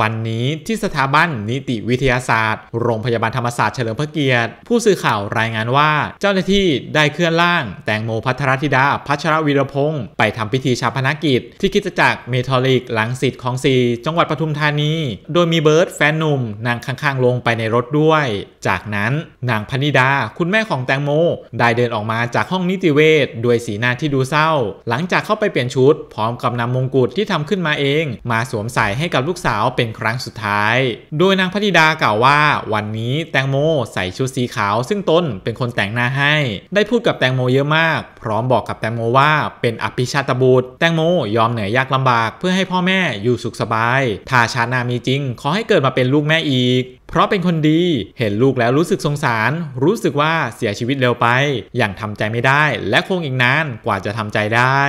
วันนี้ที่สถาบันนิติวิทยาศาสตร์ โรงพยาบาลธรรมศาสตร์เฉลิมพระเกียรติ ผู้สื่อข่าวรายงานว่า เจ้าหน้าที่ได้เคลื่อนล่าง แตงโมพัทรธิดาพัชรวีรพงศ์ไปทำพิธีชาพนกิจ ที่คิดจักรเมทอลิกหลังสิทธิ์ของซีจังหวัดปทุมธานี โดยมีเบิร์ตแฟนหนุ่มนางข้างๆลงไปในรถด้วย จากนั้นนางพนิดา คุณแม่ของแตงโมได้เดินออกมาจากห้องนิติเวชด้วยสีหน้าที่ดูเศร้า หลังจากเข้าไปเปลี่ยนชุด พร้อมกับนำมงกุฎที่ทำขึ้นมาเอง มาสวมใส่ให้กับลูกสาวเป็นครั้งสุดท้าย โดยนางพธิดากล่าวว่า วันนี้แตงโมใส่ชุดสีขาวซึ่งตนเป็นคนแต่งหน้าให้ ได้พูดกับแตงโมเยอะมาก พร้อมบอกกับแตงโมว่าเป็นอภิชาตบุตร แตงโมยอมเหนื่อยยากลำบากเพื่อให้พ่อแม่อยู่สุขสบาย ถ้าชาตินามี จริงขอให้เกิดมาเป็นลูกแม่อีก เพราะเป็นคนดี เห็นลูกแล้วรู้สึกสงสาร รู้สึกว่าเสียชีวิตเร็วไป อย่างทำใจไม่ได้ และคงอีกนานกว่าจะทำใจได้